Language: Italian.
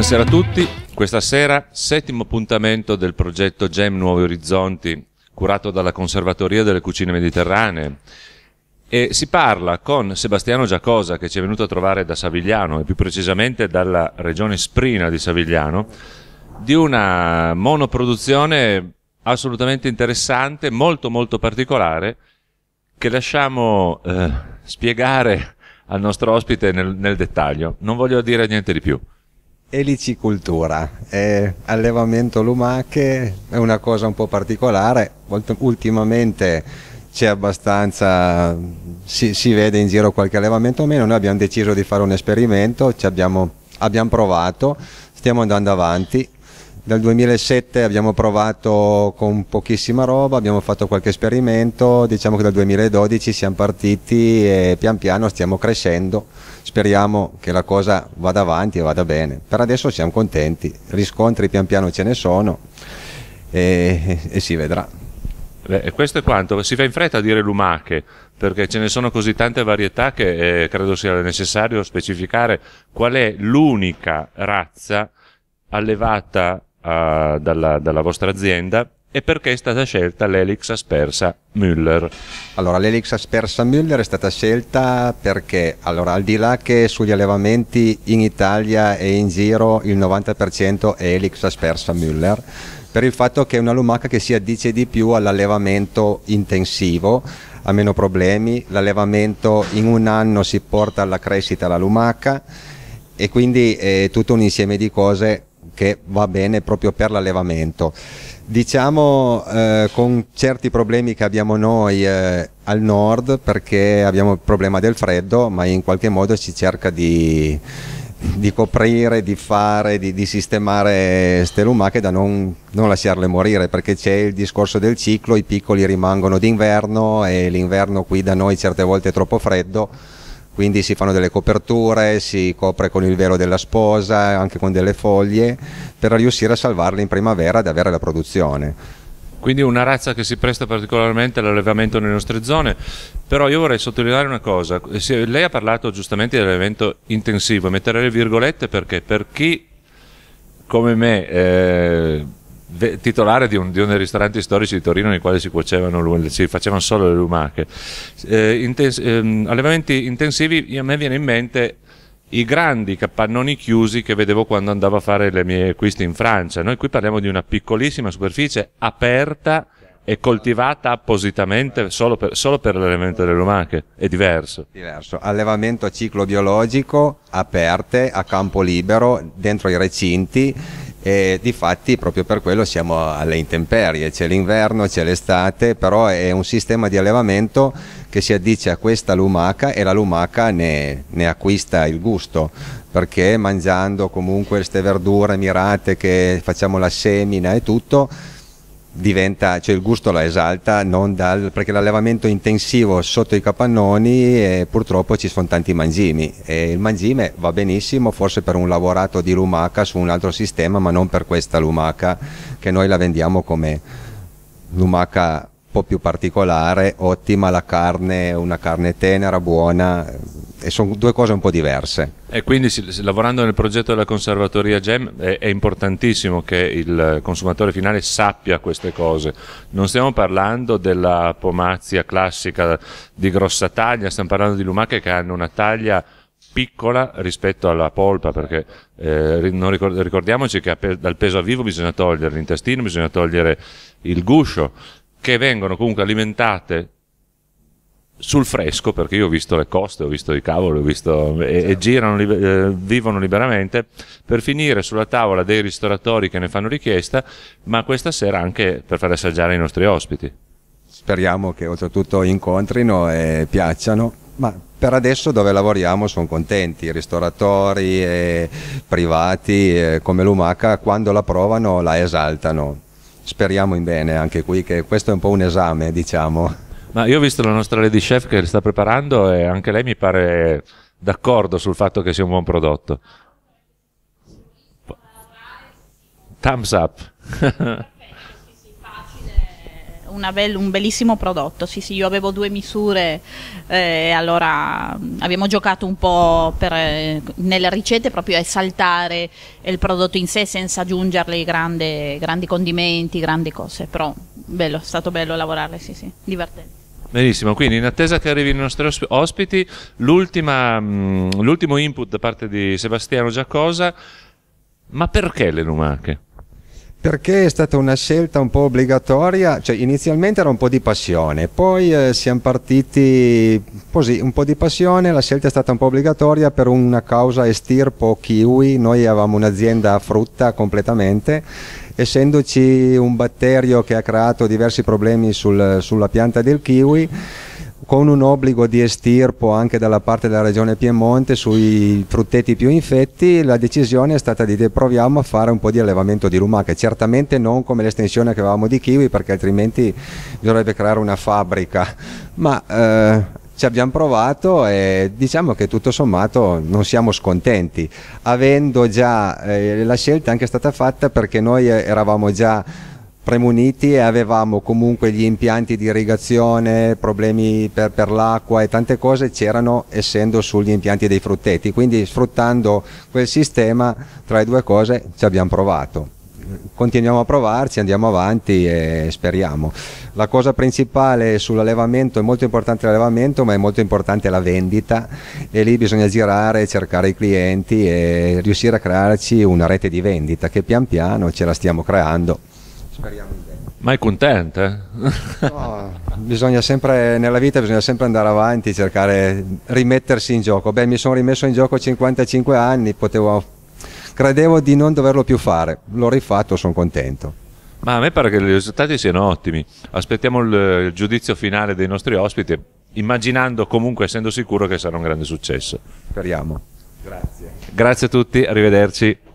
Buonasera a tutti, questa sera settimo appuntamento del progetto GEM Nuovi Orizzonti curato dalla Conservatoria delle Cucine Mediterranee e si parla con Sebastiano Giacosa che ci è venuto a trovare da Savigliano e più precisamente dalla regione Sprina di Savigliano di una monoproduzione assolutamente interessante, molto molto particolare che lasciamo eh, spiegare al nostro ospite nel, nel dettaglio. Non voglio dire niente di più elicicoltura, eh, allevamento lumache, è una cosa un po' particolare, ultimamente c'è abbastanza, si, si, vede in giro qualche allevamento o meno, noi abbiamo deciso di fare un esperimento, abbiamo, abbiamo provato, stiamo andando avanti dal 2007 abbiamo provato con pochissima roba, abbiamo fatto qualche esperimento, diciamo che dal 2012 siamo partiti e pian piano stiamo crescendo, speriamo che la cosa vada avanti e vada bene. Per adesso siamo contenti, riscontri pian piano ce ne sono e, e si vedrà. Beh, questo è quanto, si fa in fretta a dire lumache, perché ce ne sono così tante varietà che eh, credo sia necessario specificare qual è l'unica razza allevata uh, dalla, dalla vostra azienda e perché è stata scelta l'elix aspersa Müller? Allora, l'elix aspersa Müller è stata scelta perché, allora, al di là che sugli allevamenti in Italia e in giro il 90% è elix aspersa Müller, per il fatto che è una lumaca che si addice di più all'allevamento intensivo, ha meno problemi, l'allevamento in un anno si porta alla crescita la lumaca e quindi è tutto un insieme di cose che va bene proprio per l'allevamento. Diciamo eh, con certi problemi che abbiamo noi eh, al nord perché abbiamo il problema del freddo, ma in qualche modo si cerca di, di coprire, di fare, di, di sistemare ste lumache da non, non lasciarle morire perché c'è il discorso del ciclo, i piccoli rimangono d'inverno e l'inverno qui da noi certe volte è troppo freddo quindi si fanno delle coperture, si copre con il velo della sposa, anche con delle foglie, per riuscire a salvarle in primavera ed avere la produzione. Quindi una razza che si presta particolarmente all'allevamento nelle nostre zone, però io vorrei sottolineare una cosa, lei ha parlato giustamente dell'allevamento intensivo, metterei le virgolette perché per chi come me... Eh titolare di, un, di uno dei ristoranti storici di Torino nei quali si, cuocevano, si facevano solo le lumache. Eh, intens ehm, allevamenti intensivi, a me viene in mente i grandi capannoni chiusi che vedevo quando andavo a fare le mie acquisti in Francia. Noi qui parliamo di una piccolissima superficie aperta e coltivata appositamente solo per, solo per l'allevamento delle lumache, è diverso. Diverso, allevamento a ciclo biologico, aperte, a campo libero, dentro i recinti e difatti proprio per quello siamo alle intemperie, c'è l'inverno, c'è l'estate, però è un sistema di allevamento che si addice a questa lumaca e la lumaca ne, ne acquista il gusto perché mangiando comunque queste verdure mirate che facciamo la semina e tutto diventa, cioè il gusto la esalta non dal, perché l'allevamento intensivo sotto i capannoni eh, purtroppo ci sono tanti mangimi e il mangime va benissimo forse per un lavorato di lumaca su un altro sistema ma non per questa lumaca che noi la vendiamo come lumaca po' più particolare, ottima la carne, una carne tenera, buona, e sono due cose un po' diverse. E quindi lavorando nel progetto della conservatoria GEM è, è, importantissimo che il consumatore finale sappia queste cose. Non stiamo parlando della pomazia classica di grossa taglia, stiamo parlando di lumache che hanno una taglia piccola rispetto alla polpa perché eh, ricordiamoci che dal peso a vivo bisogna togliere l'intestino, bisogna togliere il guscio che vengono comunque alimentate sul fresco, perché io ho visto le coste, ho visto i cavoli, visto, e, e, certo. girano, eh, vivono liberamente, per finire sulla tavola dei ristoratori che ne fanno richiesta, ma questa sera anche per far assaggiare i nostri ospiti. Speriamo che oltretutto incontrino e piacciano, ma per adesso dove lavoriamo sono contenti, ristoratori, e eh, privati, eh, come l'Umaca, quando la provano la esaltano speriamo in bene anche qui, che questo è un po' un esame, diciamo. Ma io ho visto la nostra Lady Chef che sta preparando e anche lei mi pare d'accordo sul fatto che sia un buon prodotto. Thumbs up. bel, un bellissimo prodotto. Sì, sì, io avevo due misure, eh, allora abbiamo giocato un po' per, eh, nelle ricette proprio a saltare il prodotto in sé senza aggiungerle grandi, grandi condimenti, grandi cose. Però bello, è stato bello lavorare, sì, sì, divertente. Benissimo, quindi in attesa che arrivino i nostri ospiti, mm, l'ultimo input da parte di Sebastiano Giacosa, ma perché le lumache? Perché è stata una scelta un po' obbligatoria, cioè inizialmente era un po' di passione, poi eh, siamo partiti così, un po' di passione, la scelta è stata un po' obbligatoria per una causa estirpo kiwi, noi avevamo un'azienda a frutta completamente, essendoci un batterio che ha creato diversi problemi sul, sulla pianta del kiwi, con un obbligo di estirpo anche dalla parte della regione Piemonte sui frutteti più infetti, la decisione è stata di proviamo a fare un po' di allevamento di lumache, certamente non come l'estensione che avevamo di kiwi perché altrimenti bisognerebbe creare una fabbrica, ma eh, ci abbiamo provato e diciamo che tutto sommato non siamo scontenti, avendo già eh, la scelta anche stata fatta perché noi eh, eravamo già premuniti e avevamo comunque gli impianti di irrigazione, problemi per, per l'acqua e tante cose c'erano essendo sugli impianti dei frutteti, quindi sfruttando quel sistema tra le due cose ci abbiamo provato continuiamo a provarci, andiamo avanti e speriamo. La cosa principale sull'allevamento è molto importante l'allevamento, ma è molto importante la vendita e lì bisogna girare, cercare i clienti e riuscire a crearci una rete di vendita che pian piano ce la stiamo creando speriamo in bene. Ma è contenta? Eh? no, bisogna sempre, nella vita bisogna sempre andare avanti, cercare, di rimettersi in gioco. Beh, mi sono rimesso in gioco a 55 anni, potevo, credevo di non doverlo più fare, l'ho rifatto, sono contento. Ma a me pare che i risultati siano ottimi. Aspettiamo il, il giudizio finale dei nostri ospiti, immaginando comunque, essendo sicuro che sarà un grande successo. Speriamo. Grazie. Grazie a tutti, arrivederci.